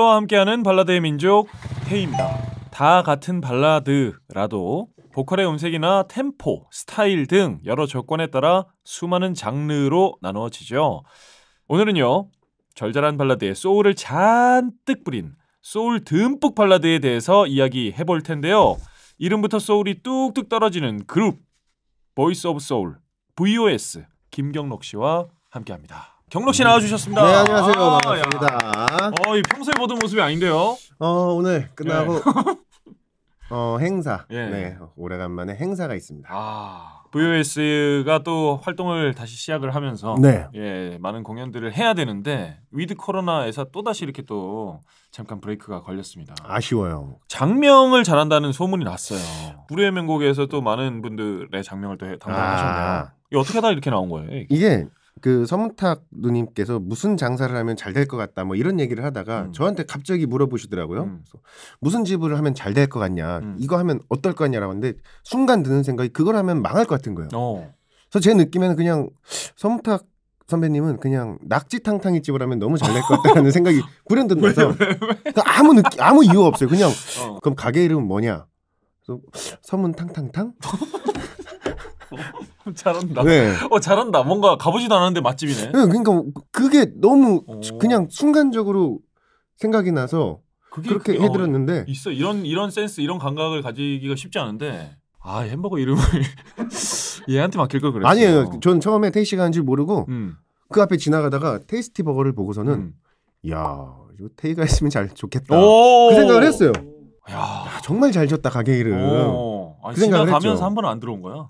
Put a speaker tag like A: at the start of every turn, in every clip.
A: 멜로와 함께하는 발라드의 민족 헤입니다. 다 같은 발라드라도 보컬의 음색이나 템포, 스타일 등 여러 조건에 따라 수많은 장르로 나누어지죠. 오늘은요. 절절한 발라드의 소울을 잔뜩 뿌린 소울 듬뿍 발라드에 대해서 이야기해 볼 텐데요. 이름부터 소울이 뚝뚝 떨어지는 그룹 보이스 오브 소울 VOS 김경록 씨와 함께합니다. 경록 씨 나와주셨습니다. 네 안녕하세요 아, 반갑습니다. 어이 평소에 보던 모습이 아닌데요. 어 오늘 끝나고 예. 어 행사 예. 네
B: 오래간만에 행사가
A: 있습니다. 아 VOS가 또 활동을 다시 시작을 하면서 네. 예 많은 공연들을 해야 되는데 위드 코로나에서 또 다시 이렇게 또 잠깐 브레이크가 걸렸습니다. 아쉬워요. 장명을 잘한다는 소문이 났어요. 불의 명곡에서 또 많은 분들의 장명을 또 담당하셨네요. 아. 이 어떻게 다 이렇게 나온 거예요? 이게,
B: 이게 그 서문탁 누님께서 무슨 장사를 하면 잘 될 것 같다 뭐 이런 얘기를 하다가 음. 저한테 갑자기 물어보시더라고요. 음. 그래서 무슨 집을 하면 잘 될 것 같냐, 음. 이거 하면 어떨 것 같냐라고 하는데 순간 드는 생각이 그걸 하면 망할 것 같은 거예요. 어. 그래서 제 느낌에는 그냥 서문탁 선배님은 그냥 낙지탕탕이 집을 하면 너무 잘 될 것 같다는 생각이 불현 듯나서 그러니까 아무 느 아무 이유 없어요. 그냥 어. 그럼 가게 이름은 뭐냐?
A: 그래서 서문탕탕탕 잘한다. 네. 어 잘한다. 뭔가 가보지도 않았는데 맛집이네. 네, 그러니까
B: 그게 너무 오. 어. 그냥 순간적으로 생각이 나서 그렇게 그, 해드렸는데 어, 있어
A: 이런 이런 센스 이런 감각을 가지기가 쉽지 않은데 아 햄버거 이름을 얘한테 맡길 걸 그랬어요. 아니에요.
B: 전 처음에 테이시 가는 줄 모르고 음. 그 앞에 지나가다가 테이스티 버거를 보고서는 음.
A: 야 이거 테이가
B: 했으면 잘 좋겠다 그 생각을 했어요. 야, 야 정말 잘 졌다 가게 이름. 오.
A: 아그 생각을 했 가면서 한 번은 안 들어온 거야.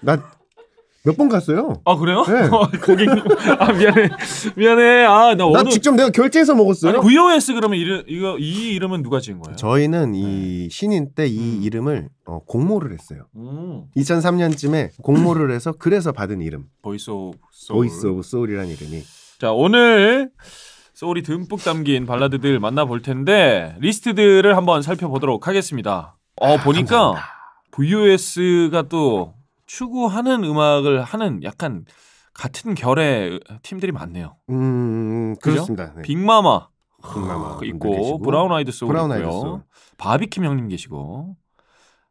B: 나몇번 갔어요. 아
A: 그래요? 네. 고객 어, 아 미안해 미안해
B: 아나 오늘 직접 내가 결제해서 먹었어요. 아니
A: VOS 그러면 이름 이거 이 이름은 누가 지은 거예요?
B: 저희는 이 네. 신인 때이 음. 이름을 어, 공모를
A: 했어요. 음.
B: 2003년쯤에 공모를 해서 그래서 받은 이름.
A: 보이스 오브 소울. 보이스 오브
B: 소울이라 이름이.
A: 자 오늘 소울이 듬뿍 담긴 발라드들 만나볼 텐데 리스트들을 한번 살펴보도록 하겠습니다. 어 보니까 감사합니다. VOS가 또 추구하는 음악을 하는 약간 같은 결의 팀들이 많네요. 음 그렇습니다. 네. 빅마마 빅마마 있고 계시고. 브라운 아이드 소울 브라운 있고요. 이드소 바비킴 형님 계시고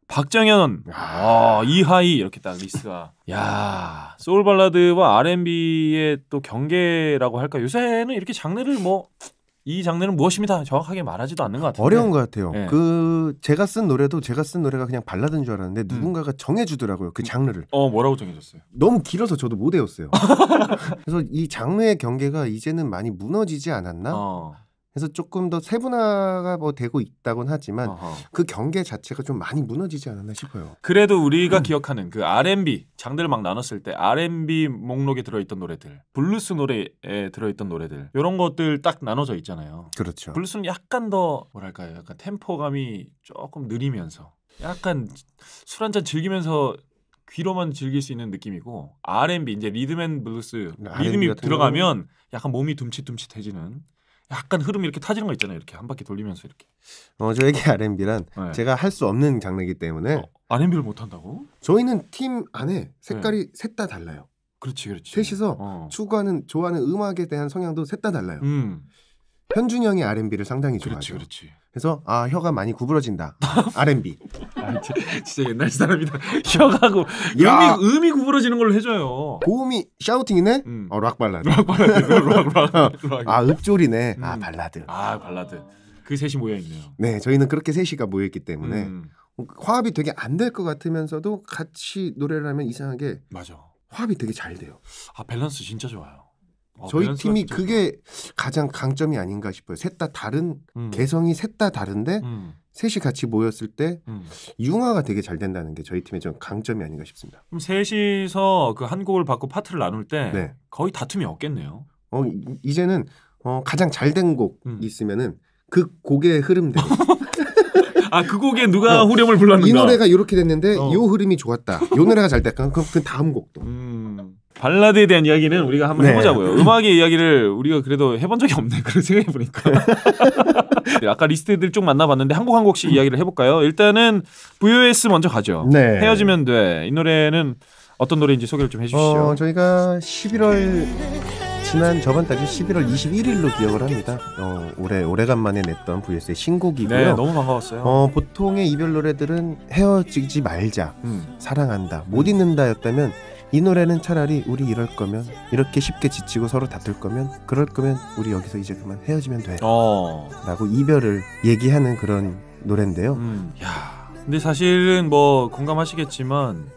A: 박정현 아, 이하이 이렇게 딱리스가야 소울 발라드와 R&B의 또 경계라고 할까 요새는 이렇게 장르를 뭐이 장르는 무엇입니다. 정확하게 말하지도 않는 것 같아요. 어려운 것 같아요. 네.
B: 그 제가 쓴 노래도 제가 쓴 노래가 그냥 발라드인 줄 알았는데 음. 누군가가 정해주더라고요 그 장르를. 어 뭐라고 정해줬어요? 너무 길어서 저도 못 외웠어요. 그래서 이 장르의 경계가 이제는 많이 무너지지 않았나? 어. 그래서 조금 더 세분화가 뭐 되고 있다곤 하지만 어허. 그 경계 자체가 좀 많이 무너지지 않았나 싶어요.
A: 그래도 우리가 음. 기억하는 그 R&B 장들를막 나눴을 때 R&B 목록에 들어있던 노래들, 블루스 노래에 들어있던 노래들 이런 것들 딱 나눠져 있잖아요. 그렇죠. 블루스는 약간 더 뭐랄까요, 약간 템포감이 조금 느리면서 약간 술 한잔 즐기면서 귀로만 즐길 수 있는 느낌이고 R&B 이제 리듬앤블루스 네, 리듬이 들어가면 약간 몸이 둠칫둠칫해지는 약간 흐름이 이렇게 타지는 거 있잖아요. 이렇게 한 바퀴 돌리면서 이렇게.
B: 어 저에게 R&B란 네. 제가 할 수 없는 장르이기 때문에 어, R&B를 못 한다고? 저희는 팀 안에 색깔이 네. 셋다 달라요. 그렇지, 그렇지. 셋이서 어. 추구하는 좋아하는 음악에 대한 성향도 셋 다 달라요. 음. 현준 형이 R&B를 상당히 좋아하죠. 그렇지, 그렇지. 그래서 아 혀가 많이 구부러진다. R&B.
A: 진짜 옛날 사람이다. 혀가고
B: 음이 음이 구부러지는 걸로 해줘요. 고음이 샤우팅이네. 음. 어락 발라드. 락 발라드. 락락아 어. 읍조리네. 아, 음. 아
A: 발라드. 아 발라드. 그 셋이 모여 있네요.
B: 네, 저희는 그렇게 셋이가 모여 있기 때문에 음.
A: 어, 화합이 되게 안 될
B: 것 같으면서도 같이 노래를 하면 이상하게 맞아. 화합이 되게 잘 돼요.
A: 아 밸런스 진짜 좋아요. 아, 저희 팀이 있죠.
B: 그게 가장 강점이 아닌가 싶어요. 셋 다 다른 음. 개성이 셋 다 다른데 음. 셋이 같이 모였을 때 음. 융화가 되게 잘 된다는 게 저희 팀의 좀 강점이 아닌가 싶습니다.
A: 그럼 셋이서 그 한 곡을 받고 파트를 나눌 때 네. 거의 다툼이 없겠네요.
B: 어 이제는 어, 가장 잘 된곡 음. 있으면은 그 곡의 흐름대로 아, 그 곡에 누가 어. 후렴을 불렀는가? 이 노래가 이렇게 됐는데 어. 이 흐름이 좋았다. 이 노래가 잘 됐다. 그럼 그 다음 곡도. 음. 발라드에 대한 이야기는
A: 우리가 한번 네. 해보자고요. 음악의 이야기를 우리가 그래도 해본 적이 없네. 그런 생각해 보니까. 아까 리스트들 쭉 만나봤는데 한곡한 곡씩 이야기를 해볼까요? 일단은 VOS 먼저 가죠. 네. 헤어지면 돼. 이 노래는 어떤 노래인지 소개를 좀 해주시죠. 어,
B: 저희가 11월 지난 저번 달이 11월 21일로 기억을 합니다. 어, 올해 오래간만에 냈던 VS의 신곡이고요. 네, 너무 반가웠어요. 어, 보통의 이별 노래들은 헤어지지 말자, 음. 사랑한다, 못 잊는다였다면 이 노래는 차라리 우리 이럴 거면 이렇게 쉽게 지치고 서로 다툴 거면 그럴 거면 우리 여기서 이제 그만 헤어지면 돼. 어. 라고 이별을 얘기하는 그런 노래인데요. 음. 야.
A: 근데 사실은 뭐 공감하시겠지만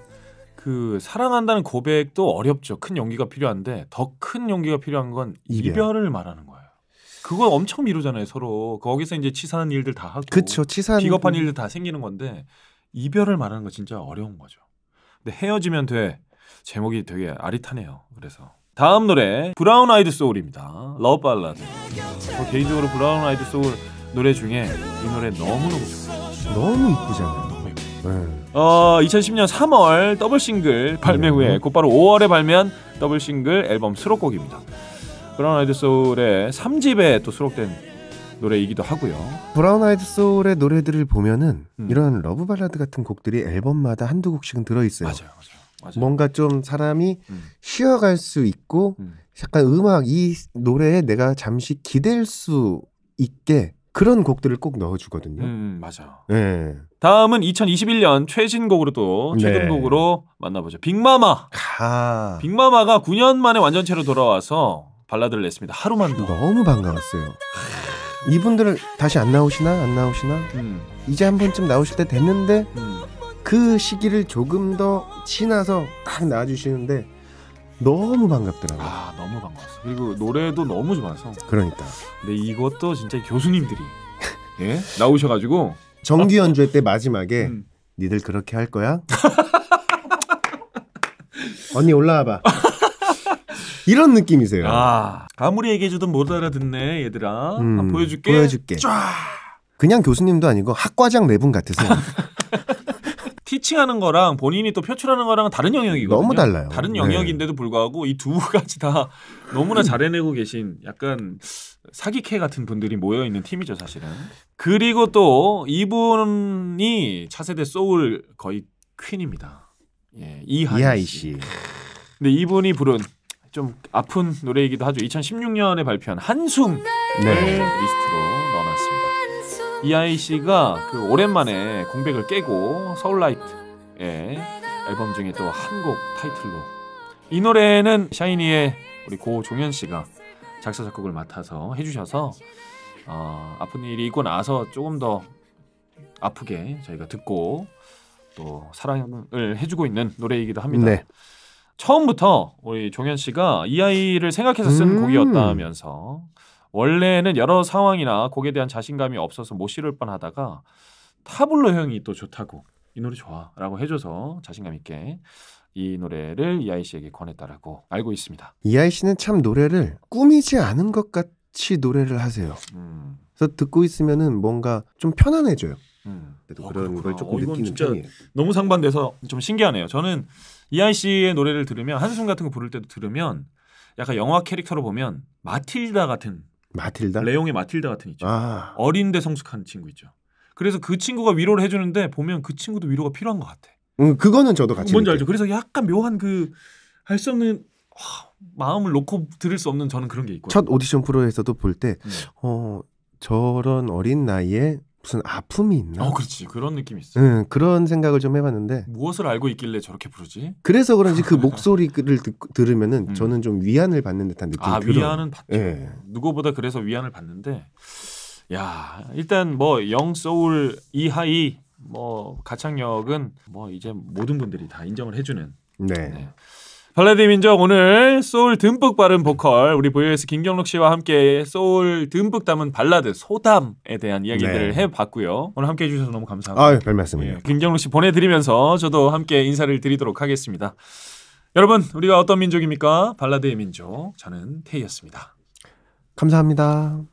A: 그 사랑한다는 고백도 어렵죠. 큰 용기가 필요한데 더 큰 용기가 필요한 건 이별. 을 말하는 거예요. 그건 엄청 미루잖아요, 서로. 거기서 이제 치사한 일들 다 하고 그쵸, 치사한 비겁한 일들 다 생기는 건데 이별을 말하는 거 진짜 어려운 거죠. 근데 헤어지면 돼. 제목이 되게 아릿하네요. 그래서 다음 노래 브라운 아이드 소울입니다. 러브 발라드. 저 개인적으로 브라운 아이드 소울 노래 중에 이 노래 너무너무 좋아요.
B: 너무 이쁘잖아요. 너무 네.
A: 어, 2010년 3월 더블 싱글 발매 후에 네. 곧바로 5월에 발매한 더블 싱글 앨범 수록곡입니다. 브라운 아이드 소울의 3집에 또 수록된 노래이기도 하고요.
B: 브라운 아이드 소울의 노래들을 보면은 음. 이런 러브 발라드 같은 곡들이 앨범마다 한두 곡씩은 들어 있어요. 맞아요. 맞아요. 맞아요. 뭔가 좀 사람이 음. 쉬어갈 수 있고 음. 약간 음악 이 노래에 내가 잠시 기댈 수 있게 그런 곡들을 꼭 넣어주거든요.
A: 음, 음 맞아. 예. 네. 다음은 2021년 최신곡으로 또 최근곡으로 네. 만나보죠. 빅마마. 아. 빅마마가 9년 만에 완전체로 돌아와서 발라드를 냈습니다. 하루만 더. 너무 반가웠어요. 이분들
B: 다시 안 나오시나 안 나오시나 음. 이제 한 번쯤 나오실 때 됐는데 음. 그 시기를 조금 더 지나서 딱 나와주시는데 너무 반갑더라고요.
A: 아 너무 반가웠어. 그리고 노래도 너무 좋아서. 그러니까. 근데 이것도 진짜 교수님들이 예 나오셔가지고
B: 정규 연주회 때 마지막에 음. 니들 그렇게 할
A: 거야? 언니 올라와봐. 이런 느낌이세요. 아, 아무리 얘기해줘도 못 알아듣네 얘들아. 음, 아, 보여줄게. 보여줄게. 쫙.
B: 그냥 교수님도 아니고 학과장 네 분 같으세요.
A: 피칭하는 거랑 본인이 또 표출하는 거랑 다른 영역이거든요. 너무 달라요. 다른 네. 영역인데도 네. 불구하고 이 두 가지 다 너무나 잘해내고 계신 약간 사기캐 같은 분들이 모여 있는 팀이죠, 사실은. 그리고 또 이분이 차세대 소울 거의 퀸입니다. 예, 이하이, 이하이 씨. 근데 이분이 부른 좀 아픈 노래이기도 하죠. 2016년에 발표한 한숨 네. 리스트로 넣어놨습니다. 이하이 씨가 그 오랜만에 공백을 깨고 서울라이트의 예, 앨범 중에 또 한 곡 타이틀로 이 노래는 샤이니의 우리 고종현 씨가 작사 작곡을 맡아서 해주셔서 어, 아픈 일이 있고 나서 조금 더 아프게 저희가 듣고 또 사랑을 해주고 있는 노래이기도 합니다. 네. 처음부터 우리 종현 씨가 이 아이를 생각해서 쓴 음~ 곡이었다면서 원래는 여러 상황이나 곡에 대한 자신감이 없어서 못 실을 뻔하다가 타블로 형이 또 좋다고 이 노래 좋아라고 해줘서 자신감 있게 이 노래를 이아이 씨에게 권했다라고 알고 있습니다.
B: 이아이 씨는 참 노래를 꾸미지 않은 것 같이 노래를 하세요. 음. 그래서 듣고 있으면은 뭔가 좀 편안해져요.
A: 음. 그래도 어, 그런 그렇구나. 걸 조금 어, 느끼는 편이요 너무 상반돼서 좀 신기하네요. 저는 이아이 씨의 노래를 들으면 한숨 같은 거 부를 때도 들으면 약간 영화 캐릭터로 보면 마틸다 같은 마틸다? 레옹의 마틸다 같은 있죠. 아. 어린데 성숙한 친구 있죠. 그래서 그 친구가 위로를 해주는데 보면 그 친구도 위로가 필요한 것 같아.
B: 음, 그거는 저도 같이. 뭔지 알죠.
A: 그래서 약간 묘한 그 할 수 없는 하, 마음을 놓고 들을 수 없는 저는 그런 게 있고요. 첫
B: 오디션 프로에서도 볼 때, 음. 어 저런 어린 나이에 무슨 아픔이 있나? 어,
A: 그렇지. 그런 느낌이 있어.
B: 응, 그런 생각을 좀 해봤는데
A: 무엇을 알고 있길래 저렇게 부르지? 그래서 그런지
B: 그 목소리를 듣, 들으면은 음. 저는 좀 위안을 받는 듯한 느낌이 아, 들어요. 위안은 받죠. 예.
A: 누구보다 그래서 위안을 받는데 야 일단 뭐 영소울 이하이 뭐 가창력은 뭐 이제 모든 분들이 다 인정을 해주는 네. 네. 발라드 민족 오늘 소울 듬뿍 바른 보컬 우리 VOS 김경록 씨와 함께 소울 듬뿍 담은 발라드 소담에 대한 이야기들을 네. 해봤고요. 오늘 함께 해주셔서 너무 감사합니다. 아유, 별 말씀이에요. 예, 김경록 씨 보내드리면서 저도 함께 인사를 드리도록 하겠습니다. 여러분 우리가 어떤 민족입니까? 발라드의 민족 저는 테이였습니다.
B: 감사합니다.